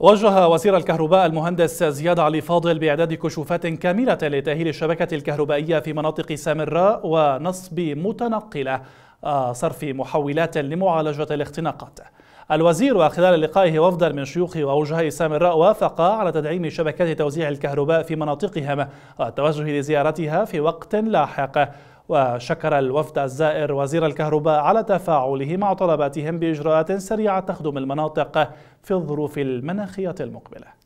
وجه وزير الكهرباء المهندس زياد علي فاضل بإعداد كشوفات كاملة لتأهيل الشبكة الكهربائية في مناطق سامراء ونصب متنقلة آه، صرف محولات لمعالجة الاختناقات الوزير وخلال لقائه وفدا من شيوخ ووجهاء سامراء وافق على تدعيم شبكات توزيع الكهرباء في مناطقهم والتوجه لزيارتها في وقت لاحق وشكر الوفد الزائر وزير الكهرباء على تفاعله مع طلباتهم بإجراءات سريعة تخدم المناطق في الظروف المناخية المقبلة